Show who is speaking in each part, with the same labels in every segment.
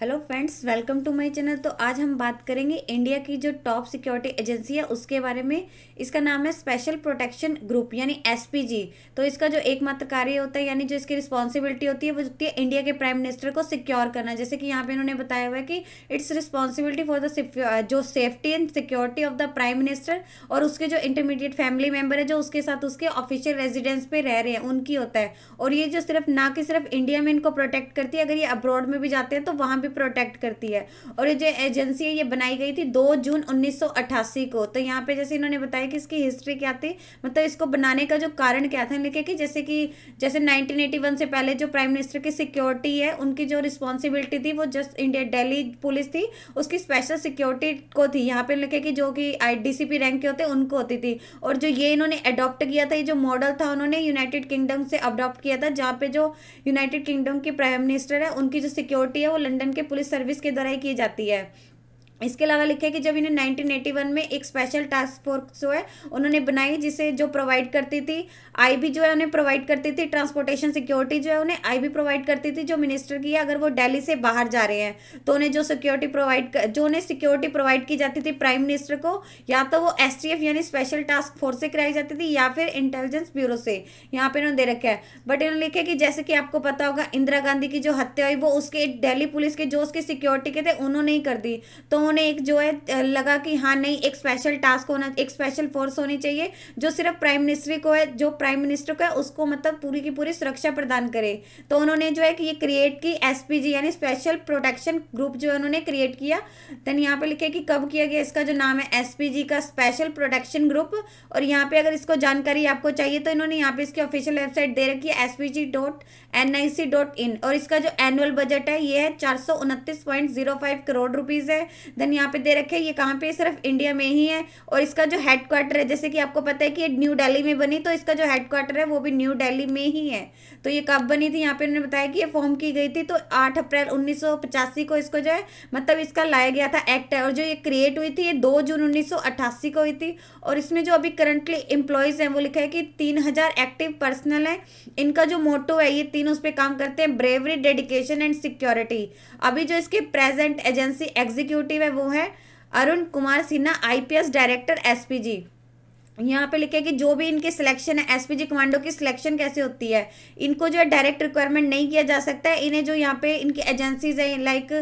Speaker 1: hello friends welcome to my channel तो आज हम बात करेंगे इंडिया की जो टॉप सिक्योरिटी एजेंसी है उसके बारे में इसका नाम है स्पेशल प्रोटेक्शन ग्रुप यानी एसपीजी तो इसका जो एकमात्र कार्य होता है यानी जो इसकी रिस्पॉन्सिबिलिटी होती है वो होती है इंडिया के प्राइम मिनिस्टर को सिक्योर करना जैसे कि यहाँ पे इन्होंने बताया हुआ है कि इट्स रिस्पॉन्सिबिलिटी फॉर द जो safety and security of the prime minister और उसके जो इंटरमीडिएट फैमिली मेम्बर है जो उसके साथ उसके ऑफिशियल रेजिडेंस पे रह रहे हैं उनकी होता है और ये जो सिर्फ ना कि सिर्फ इंडिया में इनको प्रोटेक्ट करती है अगर ये अब्रॉड में भी जाते हैं तो वहाँ भी भी प्रोटेक्ट करती है और ये जो एजेंसी है ये बनाई गई थी 2 जून 1988 को तो यहाँ पे जैसे इन्होंने बताया कि इसकी हिस्ट्री क्या थी मतलब इसको बनाने का जो कारण क्या था लिखे कि जैसे कि जैसे 1981 से पहले जो प्राइम मिनिस्टर की सिक्योरिटी है उनकी जो रिस्पॉन्सिबिलिटी थी वो जस्ट इंडिया डेली पुलिस थी उसकी स्पेशल सिक्योरिटी को थी यहाँ पर लिखे कि जो कि आई रैंक के होते उनको होती थी और जो ये इन्होंने अडॉप्ट किया था ये जो मॉडल था उन्होंने यूनाइटेड किंगडम से अडॉप्ट किया था जहाँ पे जो यूनाइटेड किंगडम के प्राइम मिनिस्टर है उनकी जो सिक्योरिटी है वो लंडन के पुलिस सर्विस के द्वारा ही की जाती है इसके अलावा लिखा है कि जब इन्हें 1981 में एक स्पेशल टास्क फोर्स जो है उन्होंने बनाई जिसे जो प्रोवाइड करती थी आईबी जो है उन्हें प्रोवाइड करती थी ट्रांसपोर्टेशन सिक्योरिटी जो है उन्हें आईबी प्रोवाइड करती थी जो मिनिस्टर की है अगर वो दिल्ली से बाहर जा रहे हैं तो उन्हें जो सिक्योरिटी प्रोवाइड जो उन्हें सिक्योरिटी प्रोवाइड की जाती थी प्राइम मिनिस्टर को या तो वो एस यानी स्पेशल टास्क फोर्स से कराई जाती थी या फिर इंटेलिजेंस ब्यूरो से यहाँ पर इन्होंने दे रखा है बट इन्होंने लिखे कि जैसे कि आपको पता होगा इंदिरा गांधी की जो हत्या हुई वो उसके डेली पुलिस के जो उसके सिक्योरिटी के थे उन्होंने ही कर दी तो उन्होंने एक जो है लगा कि हाँ नहीं एक स्पेशल टास्क होना एक स्पेशल फोर्स होनी चाहिए जो सिर्फ प्राइम मिनिस्टर को है जो प्राइम मिनिस्टर को है उसको मतलब पूरी की पूरी सुरक्षा प्रदान करे तो उन्होंने जो है कि ये क्रिएट की एस यानी स्पेशल प्रोटेक्शन ग्रुप जो है उन्होंने क्रिएट किया देन यहाँ पर लिखे कि कब किया गया इसका जो नाम है एस का स्पेशल प्रोटेक्शन ग्रुप और यहाँ पर अगर इसको जानकारी आपको चाहिए तो इन्होंने यहाँ पर इसकी ऑफिशियल वेबसाइट दे रखी है एस और इसका जो एनुअल बजट है ये है चार करोड़ रुपीज़ है देन यहाँ पे दे रखे ये कहाँ पे सिर्फ इंडिया में ही है और इसका जो हेड क्वार्टर है जैसे कि आपको पता है कि ये न्यू दिल्ली में बनी तो इसका जो हेड क्वार्टर है वो भी न्यू दिल्ली में ही है तो ये कब बनी थी यहाँ पे उन्होंने बताया कि ये फॉर्म की गई थी तो आठ अप्रैल उन्नीस को इसको जो है मतलब इसका लाया गया था एक्ट है और जो ये क्रिएट हुई थी ये दो जून उन्नीस को हुई थी और इसमें जो अभी करंटली एम्प्लॉयज़ हैं वो लिखा है कि तीन एक्टिव पर्सनल है इनका जो मोटो है ये तीन उस पर काम करते हैं ब्रेवरी डेडिकेशन एंड सिक्योरिटी अभी जो इसके प्रेजेंट एजेंसी एग्जीक्यूटिव है है वो है Arun Kumar Sinha IPS director SPG यहाँ पे लिखा है कि जो भी इनके सिलेक्शन है एसपीजी कमांडो की सिलेक्शन कैसे होती है इनको जो है डायरेक्ट रिक्वायरमेंट नहीं किया जा सकता है इन्हें जो यहाँ पे इनकी एजेंसीज हैं like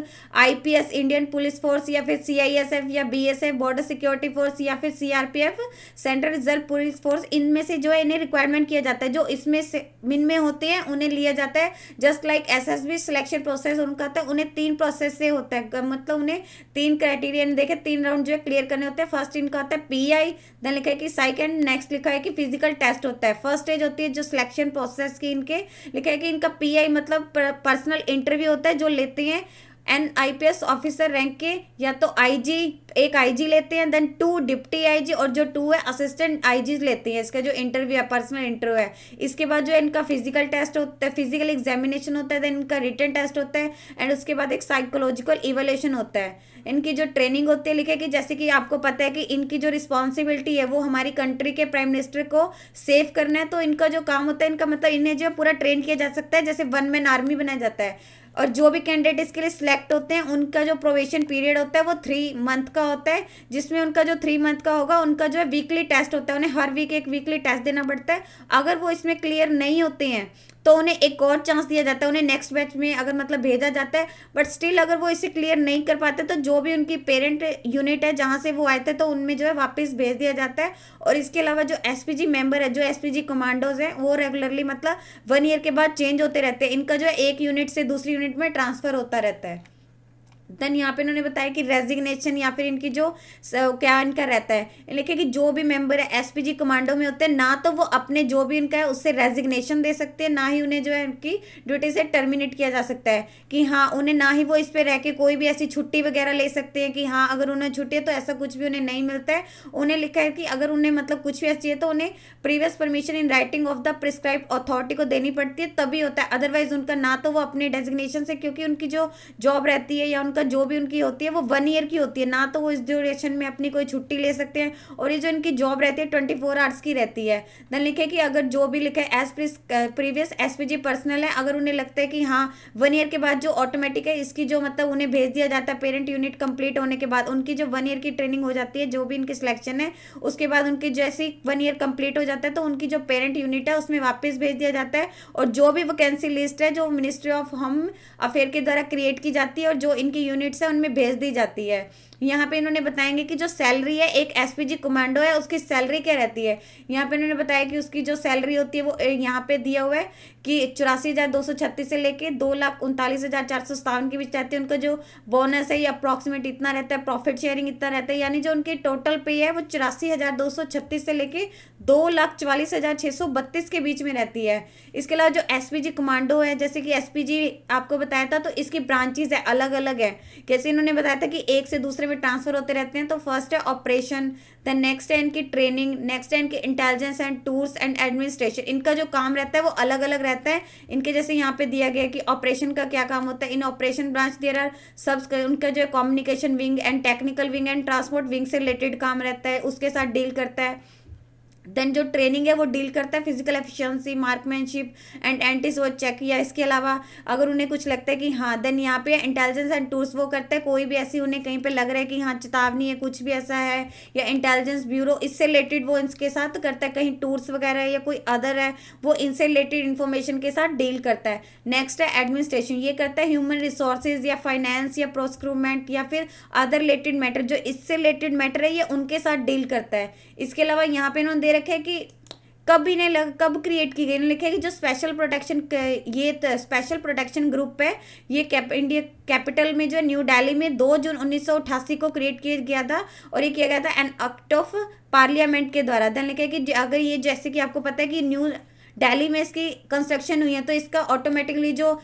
Speaker 1: IPS Indian police force या फिर सीआईएसएफ या बीएसएफ बॉर्डर सिक्योरिटी फोर्स या फिर CRPF central reserve police force इनमें से जो है इन्हें रिक्वायरमेंट किया जाता है जो इसमें से इनमें होते हैं उन्हें लिया जाता है just like SSB selection process उनका होता है उन्हें तीन प्रोसेस से होता है मतलब उन्हें तीन क्राइटेरिया देखे तीन राउंड जो है क्लियर करने होते हैं फर्स्ट इनका होता है पी आई देन लिखा है कि लाइक एंड नेक्स्ट लिखा है कि फिजिकल टेस्ट होता है फर्स्ट स्टेज होती है जो सिलेक्शन प्रोसेस की इनके लिखा है कि इनका पीआई मतलब पर्सनल इंटरव्यू होता है जो लेते हैं एंड आईपीएस ऑफिसर रैंक के या तो आईजी एक आईजी लेते हैं देन टू डिप्टी आईजी और जो टू है असिस्टेंट आईजी लेते हैं इसका जो इंटरव्यू है पर्सनल इंटरव्यू है इसके बाद जो इनका फिजिकल टेस्ट होता है फिजिकल एग्जामिनेशन होता है देन इनका रिटर्न टेस्ट होता है एंड उसके बाद एक साइकोलॉजिकल इवेल्यूशन होता है इनकी जो ट्रेनिंग होती है लिखे कि जैसे कि आपको पता है कि इनकी जो रिस्पॉन्सिबिलिटी है वो हमारी कंट्री के प्राइम मिनिस्टर को सेव करना है तो इनका जो काम होता है इनका मतलब इन्हें जो पूरा ट्रेन किया जा सकता है जैसे वन मैन आर्मी बनाया जाता है और जो भी कैंडिडेट इसके लिए सिलेक्ट होते हैं उनका जो प्रोवेशन पीरियड होता है वो थ्री मंथ का होता है जिसमें उनका जो थ्री मंथ का होगा उनका जो है वीकली टेस्ट होता है उन्हें हर वीक एक वीकली टेस्ट देना पड़ता है अगर वो इसमें क्लियर नहीं होते हैं तो उन्हें एक और चांस दिया जाता है उन्हें नेक्स्ट बैच में अगर मतलब भेजा जाता है बट स्टिल अगर वो इसे क्लियर नहीं कर पाते तो जो भी उनकी पेरेंट यूनिट है जहाँ से वो आए थे तो उनमें जो है वापस भेज दिया जाता है और इसके अलावा जो एस मेंबर है जो एस कमांडोज हैं वो रेगुलरली मतलब वन ईयर के बाद चेंज होते रहते हैं इनका जो है एक यूनिट से दूसरी यूनिट मिनट में ट्रांसफ़र होता रहता है देन यहाँ पे इन्होंने बताया कि रेजिग्नेशन या फिर इनकी जो क्या इनका रहता है लिखे कि जो भी मेंबर है एसपीजी कमांडो में होते हैं ना तो वो अपने जो भी इनका है उससे रेजिग्नेशन दे सकते हैं ना ही उन्हें जो है उनकी ड्यूटी से टर्मिनेट किया जा सकता है कि हाँ उन्हें ना ही वो इस पर रह के कोई भी ऐसी छुट्टी वगैरह ले सकते हैं कि हाँ अगर उन्हें छुट्टी है तो ऐसा कुछ भी उन्हें नहीं मिलता है उन्हें लिखा है कि अगर उन्हें मतलब कुछ भी ऐसी है तो उन्हें previous permission in writing of the prescribe authority को देनी पड़ती है तभी होता है अदरवाइज उनका ना तो वो अपने डेजिग्नेशन से क्योंकि उनकी जो जॉब रहती है या उनका जो भी उनकी होती है वो वन ईयर की होती है ना तो वो इस ड्यूरेशन में अपनी कोई छुट्टी ले सकते हैं और ये जो इनकी जॉब रहती है ट्वेंटी फोर आवर्स की रहती है दैन लिखे कि अगर जो भी लिखे एज प्रीवियस एस पर्सनल है अगर उन्हें लगता है कि हाँ वन ईयर के बाद जो ऑटोमेटिक है इसकी जो मतलब उन्हें भेज दिया जाता है पेरेंट यूनिट कंप्लीट होने के बाद उनकी जो वन ईयर की ट्रेनिंग हो जाती है जो भी इनकी सिलेक्शन है उसके बाद उनकी जैसे ही वन ईयर कंप्लीट हो जाता है तो उनकी जो पेरेंट यूनिट है उसमें वापस भेज दिया जाता है और जो भी वैकेंसी लिस्ट है जो मिनिस्ट्री ऑफ होम अफेयर के द्वारा क्रिएट की जाती है और जो इनकी यूनिट्स है उनमें भेज दी जाती है यहाँ पे इन्होंने बताएंगे कि जो सैलरी है एक एसपीजी कमांडो है उसकी सैलरी क्या रहती है यहाँ पे इन्होंने बताया कि उसकी जो सैलरी होती है वो यहाँ पे दिया हुआ है कि चौरासी हज़ार दो सौ छत्तीस से लेके दो लाख उनतालीस हज़ार चार सौ सतावन के बीच रहती है उनका जो बोनस है ये अप्रॉक्सीमेट इतना रहता है प्रॉफिट शेयरिंग इतना रहता है यानी जो उनके टोटल पे है वो चौरासी हज़ार दो सौ छत्तीस से लेके दो लाख चवालीस हज़ार छः सौ बत्तीस के बीच में रहती है इसके अलावा जो एस पी जी कमांडो है जैसे कि एस पी जी आपको बताया था तो इसकी ब्रांचेज है अलग अलग है कैसे इन्होंने बताया था कि एक से दूसरे क्षेत्र में ट्रांसफर होते रहते हैं तो फर्स्ट है ऑपरेशन देन नेक्स्ट है इनकी ट्रेनिंग नेक्स्ट है इनकी intelligence and tours and administration इनका जो काम रहता है वो अलग अलग रहता है इनके जैसे यहाँ पे दिया गया कि ऑपरेशन का क्या काम होता है इन ऑपरेशन ब्रांच देर आर सब उनका जो communication wing and technical wing and transport wing से रिलेटेड काम रहता है उसके साथ डील करता है देन जो ट्रेनिंग है वो डील करता है फिजिकल एफिशिएंसी मार्कमैनशिप एंड एंटीस वो चेक या इसके अलावा अगर उन्हें कुछ लगता है कि हाँ देन यहाँ पे इंटेलिजेंस एंड टूर्स वो करते हैं कोई भी ऐसी उन्हें कहीं पे लग रहा है कि हाँ चेतावनी है कुछ भी ऐसा है या इंटेलिजेंस ब्यूरो इससे रिलेटेड वो इनके साथ करता है कहीं टूर्स वगैरह या कोई अदर है वो इनसे रिलेटेड इन्फॉर्मेशन के साथ डील करता है नेक्स्ट है एडमिनिस्ट्रेशन ये करता है ह्यूमन रिसोर्सेज या फाइनेंस या प्रोस्क्रूमेंट या फिर अदर रिलेटेड मैटर जो इससे रिलेटेड मैटर है ये उनके साथ डील करता है इसके अलावा यहाँ पे इन्होंने दे रखा है कि कब इन्हें लग, कब क्रिएट की गई इन्हें लिखा है कि जो स्पेशल प्रोटेक्शन ये स्पेशल प्रोटेक्शन ग्रुप है ये कैप इंडिया कैपिटल में जो न्यू दिल्ली में 2 जून उन्नीस को क्रिएट किया गया था और ये किया गया था एन एक्ट ऑफ पार्लियामेंट के द्वारा धन लिखा है कि अगर ये जैसे कि आपको पता है कि न्यू दिल्ली में इसकी कंस्ट्रक्शन हुई है तो इसका ऑटोमेटिकली जो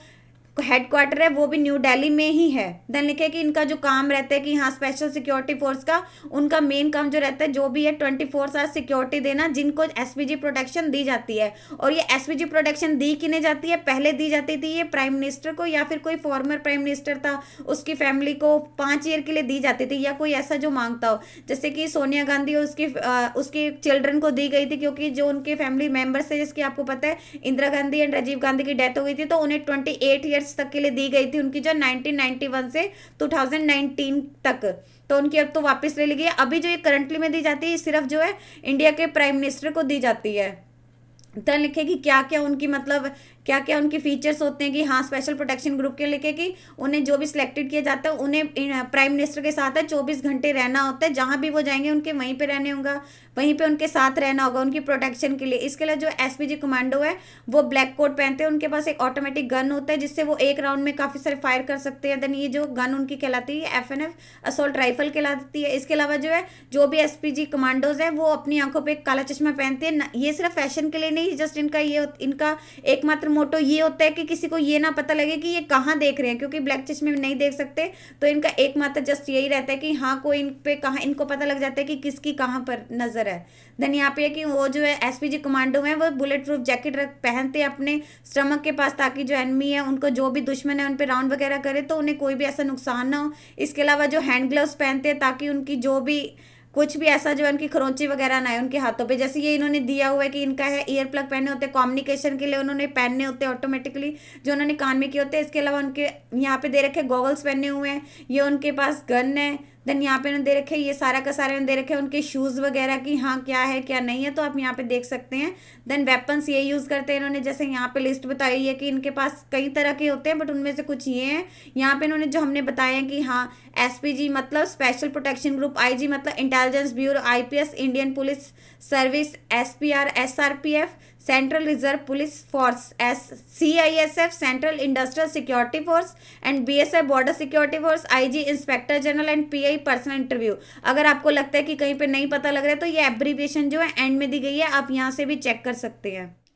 Speaker 1: हेड क्वार्टर है वो भी न्यू दिल्ली में ही है देन लिखे कि इनका जो काम रहता है कि यहाँ स्पेशल सिक्योरिटी फोर्स का उनका मेन काम जो रहता है जो भी है ट्वेंटी फोर आवर सिक्योरिटी देना जिनको जी प्रोटेक्शन दी जाती है और ये जी प्रोटेक्शन दी किने जाती है पहले दी जाती थी ये प्राइम मिनिस्टर को या फिर कोई फॉर्मर प्राइम मिनिस्टर था उसकी फैमिली को पाँच ईयर के लिए दी जाती थी या कोई ऐसा जो मांगता हो जैसे कि सोनिया गांधी और उसकी उसकी उसके चिल्ड्रन को दी गई थी क्योंकि जो उनके फैमिली मेम्बर्स थे जिसकी आपको पता है इंदिरा गांधी एंड राजीव गांधी की डेथ हो गई थी तो उन्हें ट्वेंटी एट ईयर ईयर्स तक के लिए दी गई थी उनकी जो 1991 से 2019 तक तो उनकी अब तो वापस ले ली गई अभी जो ये करंटली में दी जाती है सिर्फ जो है इंडिया के प्राइम मिनिस्टर को दी जाती है तो लिखेगी क्या क्या उनकी मतलब क्या क्या उनके फीचर्स होते हैं कि हाँ स्पेशल प्रोटेक्शन ग्रुप के लेके कि उन्हें जो भी सिलेक्टेड किया जाता है उन्हें प्राइम मिनिस्टर के साथ है चौबीस घंटे रहना होता है जहाँ भी वो जाएंगे उनके वहीं पर रहने होगा वहीं पर उनके साथ रहना होगा उनकी प्रोटेक्शन के लिए इसके अलावा जो एस कमांडो है वो ब्लैक कोट पहनते हैं उनके पास एक ऑटोमेटिक गन होता है जिससे वो एक राउंड में काफ़ी सारे फायर कर सकते हैं देन ये जो गन उनकी कहलाती है F N F assault rifle कहलाती है इसके अलावा जो है जो भी एस कमांडोज है वो अपनी आंखों पर काला चश्मा पहनते हैं ये सिर्फ फैशन के लिए नहीं जस्ट इनका ये इनका एकमात्र मोटो ये होता है कि किसी को ये ना पता लगे कि ये कहाँ देख रहे हैं क्योंकि ब्लैक चश्मे में नहीं देख सकते तो इनका एकमात्र जस्ट यही रहता है कि हाँ कोई इन पे कहाँ इनको पता लग जाता है कि किसकी कहाँ पर नज़र है देन यहाँ पे है कि वो जो है एस पी जी कमांडो है वो बुलेट प्रूफ जैकेट रख पहनते हैं अपने स्टमक के पास ताकि जो एनमी है उनको जो भी दुश्मन है उन पर राउंड वगैरह करे तो उन्हें कोई भी ऐसा नुकसान ना हो इसके अलावा जो हैंड ग्लव्स पहनते हैं ताकि उनकी जो भी कुछ भी ऐसा जो है उनकी खरोंची वगैरह ना है उनके हाथों पे जैसे ये इन्होंने दिया हुआ है कि इनका है ईयर प्लग पहने होते हैं कॉम्युनिकेशन के लिए उन्होंने पहनने होते हैं ऑटोमेटिकली जो उन्होंने कान में किए होते हैं इसके अलावा उनके यहाँ पे दे रखे गॉगल्स पहने हुए हैं ये उनके पास गन है देन यहाँ पे उन्होंने दे रखे ये सारा का सारा दे रखे उनके शूज़ वगैरह की हाँ क्या है क्या नहीं है तो आप यहाँ पे देख सकते हैं देन वेपन्स ये यूज़ करते हैं इन्होंने जैसे यहाँ पे लिस्ट बताई है कि इनके पास कई तरह के होते हैं बट उनमें से कुछ ये हैं यहाँ पे इन्होंने जो हमने बताया कि हाँ एस मतलब स्पेशल प्रोटेक्शन ग्रुप आई मतलब intelligence bureau I Indian police service S P R central reserve police force S C I S F central industrial security force and B S F border security force I G inspector general and P I personal interview अगर आपको लगता है कि कहीं पे नहीं पता लग रहा है तो ये एब्रीविएशन जो है एंड में दी गई है आप यहाँ से भी चेक कर सकते हैं